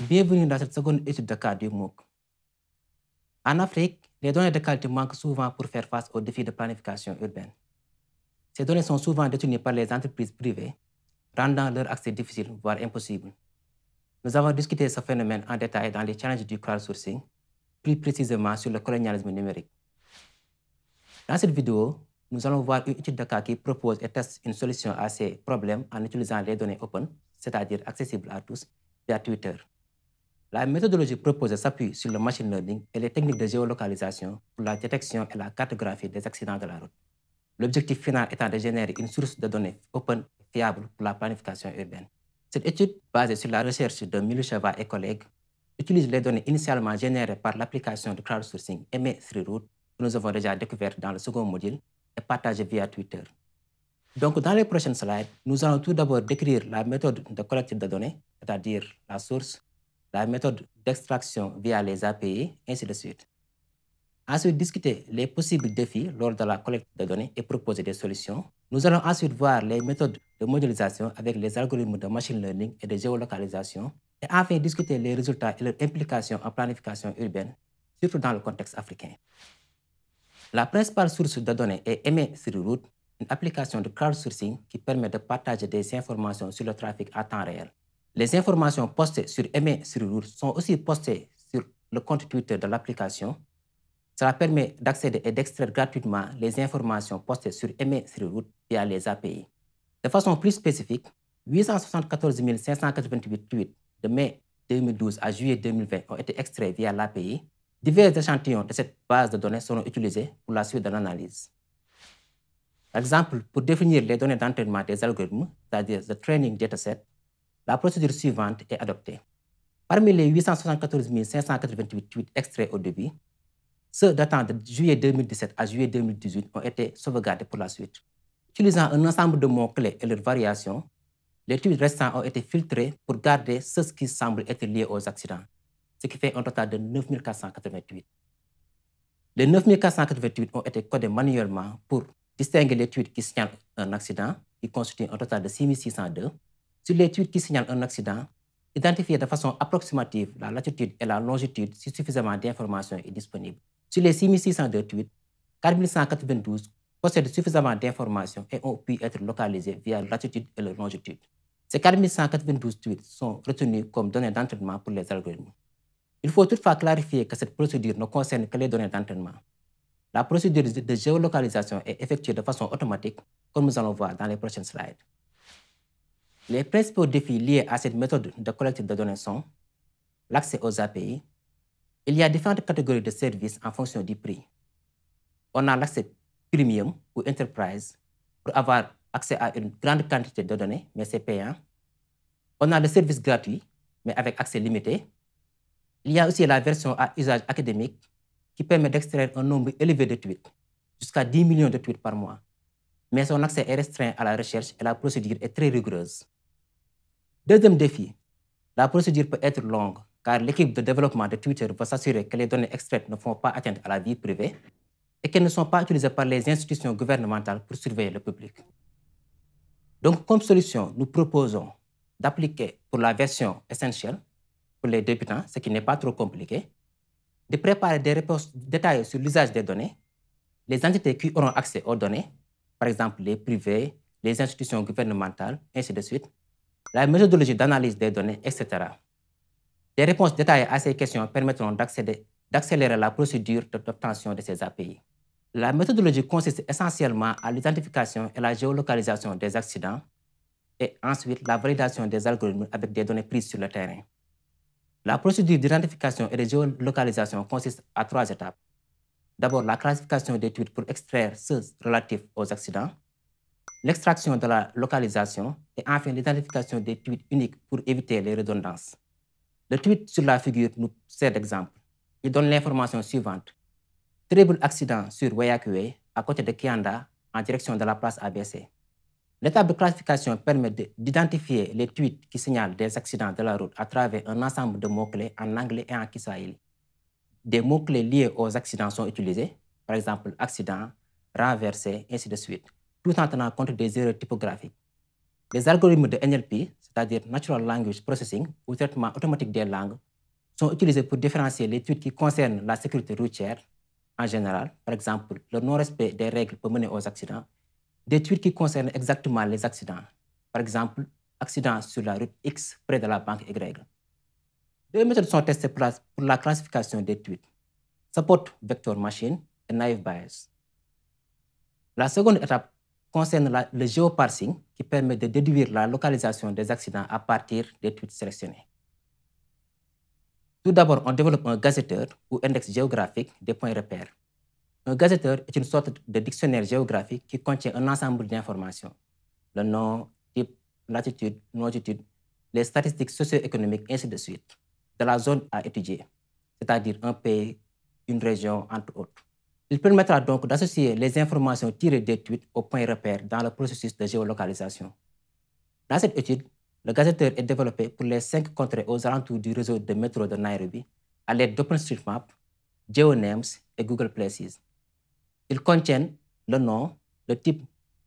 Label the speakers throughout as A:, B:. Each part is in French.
A: Bienvenue dans cette seconde étude de cas du MOOC. En Afrique, les données de qualité manquent souvent pour faire face aux défis de planification urbaine. Ces données sont souvent détenues par les entreprises privées, rendant leur accès difficile, voire impossible. Nous avons discuté ce phénomène en détail dans les challenges du crowdsourcing, plus précisément sur le colonialisme numérique. Dans cette vidéo, nous allons voir une étude de cas qui propose et teste une solution à ces problèmes en utilisant les données open, c'est-à-dire accessibles à tous, via Twitter. La méthodologie proposée s'appuie sur le machine learning et les techniques de géolocalisation pour la détection et la cartographie des accidents de la route. L'objectif final étant de générer une source de données open et fiable pour la planification urbaine. Cette étude, basée sur la recherche de Milusheva et collègues, utilise les données initialement générées par l'application de crowdsourcing me 3 route que nous avons déjà découvert dans le second module et partagée via Twitter. Donc, dans les prochaines slides, nous allons tout d'abord décrire la méthode de collecte de données, c'est-à-dire la source, la méthode d'extraction via les API, ainsi de suite. Ensuite, discuter les possibles défis lors de la collecte de données et proposer des solutions. Nous allons ensuite voir les méthodes de modélisation avec les algorithmes de machine learning et de géolocalisation. Et enfin, discuter les résultats et leurs implications en planification urbaine, surtout dans le contexte africain. La principale source de données est Aimé sur route, une application de crowdsourcing qui permet de partager des informations sur le trafic à temps réel. Les informations postées sur sur Route sont aussi postées sur le compte Twitter de l'application. Cela permet d'accéder et d'extraire gratuitement les informations postées sur sur Route via les API. De façon plus spécifique, 874 588 tweets de mai 2012 à juillet 2020 ont été extraits via l'API. Divers échantillons de cette base de données seront utilisés pour la suite de l'analyse. Par exemple, pour définir les données d'entraînement des algorithmes, c'est-à-dire le training dataset, la procédure suivante est adoptée. Parmi les 874 588 tweets extraits au début, ceux datant de juillet 2017 à juillet 2018 ont été sauvegardés pour la suite. Utilisant un ensemble de mots-clés et leurs variations, les tweets restants ont été filtrés pour garder ceux qui semblent être liés aux accidents, ce qui fait un total de 9 9488. Les 9 9488 ont été codés manuellement pour distinguer les tweets qui signalent un accident, qui constituent un total de 6 602. Sur les tweets qui signalent un accident, identifier de façon approximative la latitude et la longitude si suffisamment d'informations est disponible. Sur les 6602 tweets, 4192 possèdent suffisamment d'informations et ont pu être localisés via la latitude et la longitude. Ces 4192 tweets sont retenus comme données d'entraînement pour les algorithmes. Il faut toutefois clarifier que cette procédure ne concerne que les données d'entraînement. La procédure de géolocalisation est effectuée de façon automatique, comme nous allons voir dans les prochaines slides. Les principaux défis liés à cette méthode de collecte de données sont l'accès aux API. Il y a différentes catégories de services en fonction du prix. On a l'accès premium ou enterprise pour avoir accès à une grande quantité de données, mais c'est payant. On a le service gratuit, mais avec accès limité. Il y a aussi la version à usage académique qui permet d'extraire un nombre élevé de tweets, jusqu'à 10 millions de tweets par mois. Mais son accès est restreint à la recherche et la procédure est très rigoureuse. Deuxième défi, la procédure peut être longue car l'équipe de développement de Twitter va s'assurer que les données extraites ne font pas atteinte à la vie privée et qu'elles ne sont pas utilisées par les institutions gouvernementales pour surveiller le public. Donc, comme solution, nous proposons d'appliquer pour la version essentielle, pour les débutants, ce qui n'est pas trop compliqué, de préparer des réponses détaillées sur l'usage des données, les entités qui auront accès aux données, par exemple les privés, les institutions gouvernementales, ainsi de suite, la méthodologie d'analyse des données, etc. Des réponses détaillées à ces questions permettront d'accélérer la procédure d'obtention de ces API. La méthodologie consiste essentiellement à l'identification et la géolocalisation des accidents et ensuite la validation des algorithmes avec des données prises sur le terrain. La procédure d'identification et de géolocalisation consiste à trois étapes. D'abord, la classification des tweets pour extraire ceux relatifs aux accidents l'extraction de la localisation et enfin l'identification des tweets uniques pour éviter les redondances. Le tweet sur la figure nous sert d'exemple. Il donne l'information suivante. Terrible accident sur Wayakue, à côté de Kianda, en direction de la place ABC. L'étape de classification permet d'identifier les tweets qui signalent des accidents de la route à travers un ensemble de mots-clés en anglais et en kiswahili. Des mots-clés liés aux accidents sont utilisés, par exemple accident, renversé, ainsi de suite tout en tenant compte des erreurs typographiques. Les algorithmes de NLP, c'est-à-dire Natural Language Processing ou traitement automatique des langues, sont utilisés pour différencier les tweets qui concernent la sécurité routière en général, par exemple le non-respect des règles pour mener aux accidents, des tweets qui concernent exactement les accidents, par exemple accident sur la route X près de la banque Y. Deux méthodes sont testées pour pour la classification des tweets, Support Vector Machine et Naive Bias. La seconde étape concerne le géoparsing qui permet de déduire la localisation des accidents à partir des tweets sélectionnés. Tout d'abord, on développe un gazetteur ou index géographique des points repères. Un gazetteur est une sorte de dictionnaire géographique qui contient un ensemble d'informations. Le nom, type, latitude, longitude, les statistiques socio-économiques, ainsi de suite, de la zone à étudier, c'est-à-dire un pays, une région, entre autres. Il permettra donc d'associer les informations tirées des tweets aux points repères dans le processus de géolocalisation. Dans cette étude, le gazetteur est développé pour les cinq contrées aux alentours du réseau de métro de Nairobi à l'aide d'OpenStreetMap, GeoNames et Google Places. Ils contiennent le nom, le type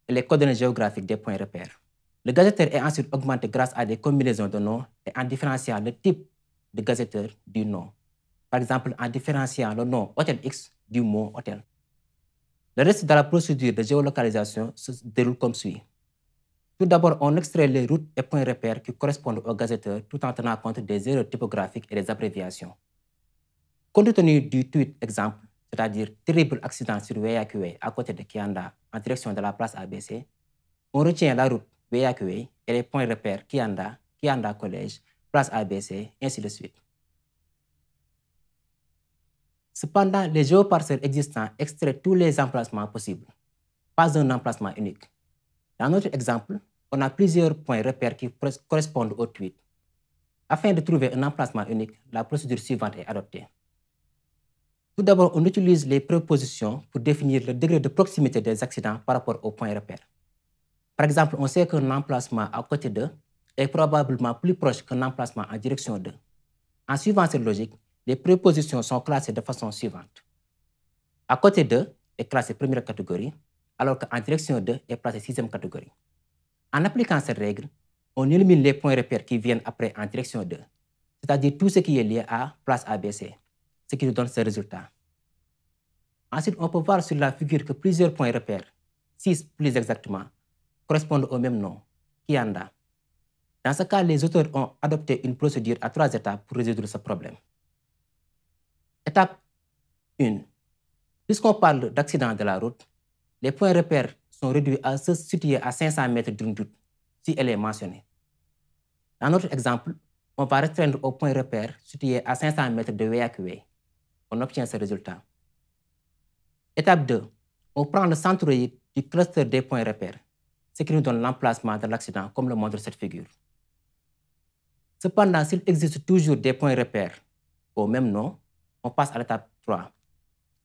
A: et les coordonnées géographiques des points repères. Le gazetteur est ensuite augmenté grâce à des combinaisons de noms et en différenciant le type de gazetteur du nom. Par exemple, en différenciant le nom Hotel X du mot hôtel. Le reste de la procédure de géolocalisation se déroule comme suit. Tout d'abord, on extrait les routes et points repères qui correspondent aux gazetteurs tout en tenant compte des erreurs typographiques et des abréviations. Compte tenu du tweet exemple, c'est-à-dire terrible accident sur Weyakue à côté de Kianda en direction de la place ABC, on retient la route Weyakue et les points repères Kianda, Kianda Collège, place ABC, ainsi de suite. Cependant, les géoparcelles existants extraient tous les emplacements possibles, pas un emplacement unique. Dans notre exemple, on a plusieurs points repères qui correspondent au tweet. Afin de trouver un emplacement unique, la procédure suivante est adoptée. Tout d'abord, on utilise les prépositions pour définir le degré de proximité des accidents par rapport aux points repères. Par exemple, on sait qu'un emplacement à côté de est probablement plus proche qu'un emplacement en direction de. En suivant cette logique, les prépositions sont classées de façon suivante. À côté de est classée première catégorie, alors qu'en direction de est classée sixième catégorie. En appliquant cette règle, on élimine les points repères qui viennent après en direction 2, c'est-à-dire tout ce qui est lié à place ABC, ce qui nous donne ce résultat. Ensuite, on peut voir sur la figure que plusieurs points repères, 6 plus exactement, correspondent au même nom, a. Dans ce cas, les auteurs ont adopté une procédure à trois étapes pour résoudre ce problème. Étape 1. Puisqu'on parle d'accident de la route, les points repères sont réduits à ceux situés à 500 mètres d'une route, si elle est mentionnée. Dans notre exemple, on va restreindre au point repère situés à 500 mètres de VAQV. On obtient ce résultat. Étape 2. On prend le centre du cluster des points repères, ce qui nous donne l'emplacement de l'accident, comme le montre cette figure. Cependant, s'il existe toujours des points repères au même nom, on passe à l'étape 3.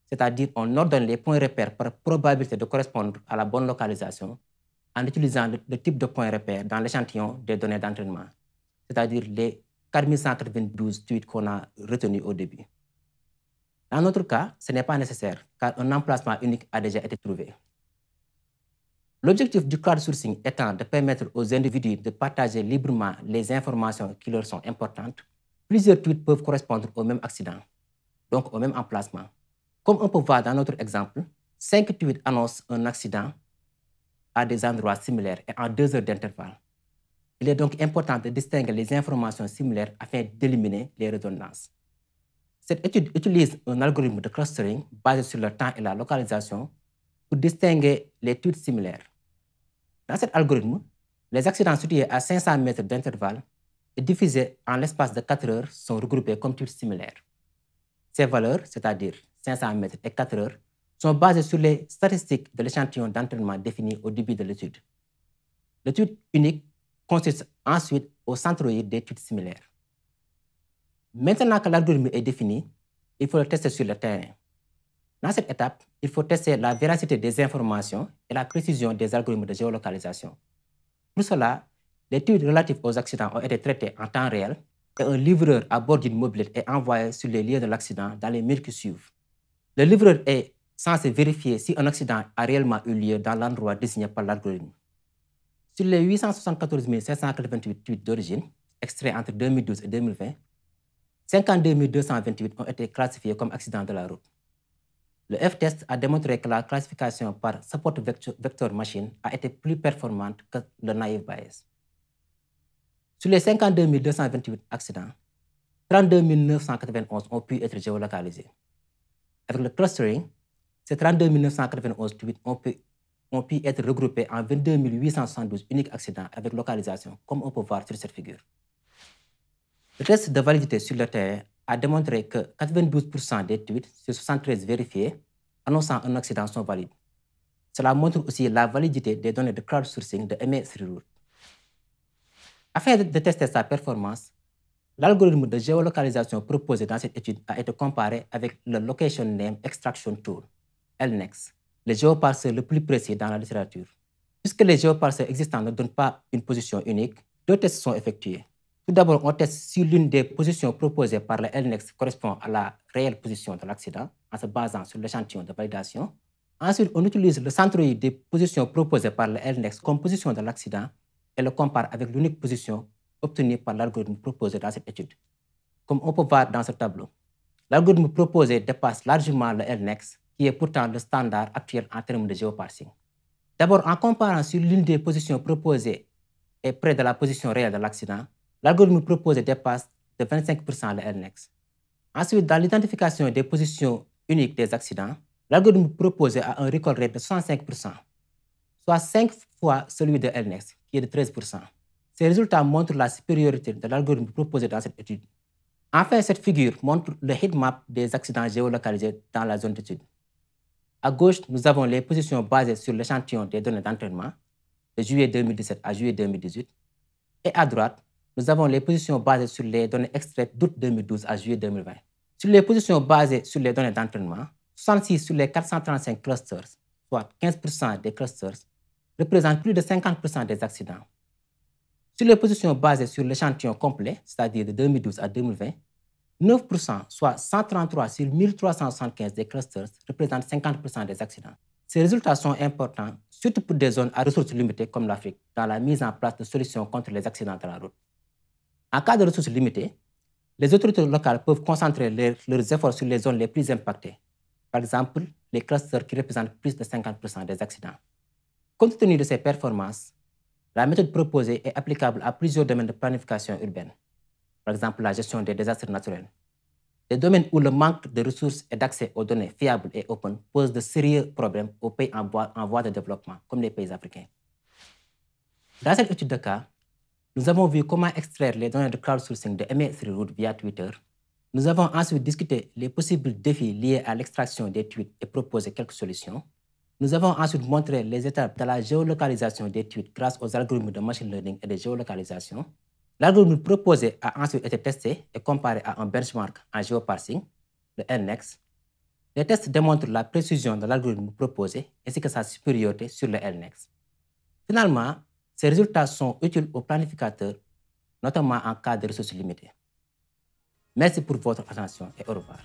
A: C'est-à-dire, on ordonne les points repères par probabilité de correspondre à la bonne localisation en utilisant le, type de points repères dans l'échantillon des données d'entraînement, c'est-à-dire les 4192 tweets qu'on a retenus au début. Dans notre cas, ce n'est pas nécessaire, car un emplacement unique a déjà été trouvé. L'objectif du crowdsourcing étant de permettre aux individus de partager librement les informations qui leur sont importantes, plusieurs tweets peuvent correspondre au même accident donc au même emplacement. Comme on peut voir dans notre exemple, cinq tweets annoncent un accident à des endroits similaires et en deux heures d'intervalle. Il est donc important de distinguer les informations similaires afin d'éliminer les redondances. Cette étude utilise un algorithme de clustering basé sur le temps et la localisation pour distinguer les tweets similaires. Dans cet algorithme, les accidents situés à 500 mètres d'intervalle et diffusés en l'espace de 4 heures sont regroupés comme tweets similaires. Ces valeurs, c'est-à-dire 500 mètres et 4 heures, sont basées sur les statistiques de l'échantillon d'entraînement défini au début de l'étude. L'étude unique consiste ensuite au centroïde d'études similaires. Maintenant que l'algorithme est défini, il faut le tester sur le terrain. Dans cette étape, il faut tester la véracité des informations et la précision des algorithmes de géolocalisation. Pour cela, l'étude relative aux accidents ont été traitée en temps réel un livreur à bord d'une mobilette est envoyé sur les lieux de l'accident dans les minutes qui suivent. Le livreur est censé vérifier si un accident a réellement eu lieu dans l'endroit désigné par l'algorithme. Sur les 874 588 tweets d'origine, extraits entre 2012 et 2020, 52 228 ont été classifiés comme accidents de la route. Le F-test a démontré que la classification par Support Vector Machine a été plus performante que le Naive Bias. Sur les 52 228 accidents, 32 991 ont pu être géolocalisés. Avec le clustering, ces 32 991 tweets ont pu, être regroupés en 22 872 uniques accidents avec localisation, comme on peut voir sur cette figure. Le test de validité sur le terrain a démontré que 92% des tweets sur 73 vérifiés annonçant un accident sont valides. Cela montre aussi la validité des données de crowdsourcing de MS afin de tester sa performance, l'algorithme de géolocalisation proposé dans cette étude a été comparé avec le Location Name Extraction Tool, LNEX, le géoparseur le plus précis dans la littérature. Puisque les géoparseurs existants ne donnent pas une position unique, deux tests sont effectués. Tout d'abord, on teste si l'une des positions proposées par le LNEX correspond à la réelle position de l'accident en se basant sur l'échantillon de validation. Ensuite, on utilise le centroïde des positions proposées par le LNEX comme position de l'accident et le compare avec l'unique position obtenue par l'algorithme proposé dans cette étude. Comme on peut voir dans ce tableau, l'algorithme proposé dépasse largement le LNEX, qui est pourtant le standard actuel en termes de géoparsing. D'abord, en comparant si l'une des positions proposées est près de la position réelle de l'accident, l'algorithme proposé dépasse de 25% le LNEX. Ensuite, dans l'identification des positions uniques des accidents, l'algorithme proposé a un recall rate de 105%, soit 5 fois celui de LNEX, est de 13 Ces résultats montrent la supériorité de l'algorithme proposé dans cette étude. Enfin, cette figure montre le heatmap des accidents géolocalisés dans la zone d'étude. À gauche, nous avons les positions basées sur l'échantillon des données d'entraînement de juillet 2017 à juillet 2018. Et à droite, nous avons les positions basées sur les données extraites d'août 2012 à juillet 2020. Sur les positions basées sur les données d'entraînement, 66 sur les 435 clusters, soit 15% des clusters, représentent plus de 50% des accidents. Sur les positions basées sur l'échantillon complet, c'est-à-dire de 2012 à 2020, 9%, soit 133 sur 1375 des clusters, représentent 50% des accidents. Ces résultats sont importants, surtout pour des zones à ressources limitées comme l'Afrique, dans la mise en place de solutions contre les accidents de la route. En cas de ressources limitées, les autorités locales peuvent concentrer leurs efforts sur les zones les plus impactées, par exemple les clusters qui représentent plus de 50% des accidents. Compte tenu de ces performances, la méthode proposée est applicable à plusieurs domaines de planification urbaine, par exemple la gestion des désastres naturels. Des domaines où le manque de ressources et d'accès aux données fiables et open posent de sérieux problèmes aux pays en voie, de développement, comme les pays africains. Dans cette étude de cas, nous avons vu comment extraire les données de crowdsourcing de M3 route via Twitter. Nous avons ensuite discuté les possibles défis liés à l'extraction des tweets et proposé quelques solutions. Nous avons ensuite montré les étapes de la géolocalisation d'études grâce aux algorithmes de machine learning et de géolocalisation. L'algorithme proposé a ensuite été testé et comparé à un benchmark en géoparsing, le LNEX. Les tests démontrent la précision de l'algorithme proposé ainsi que sa supériorité sur le LNEX. Finalement, ces résultats sont utiles aux planificateurs, notamment en cas de ressources limitées. Merci pour votre attention et au revoir.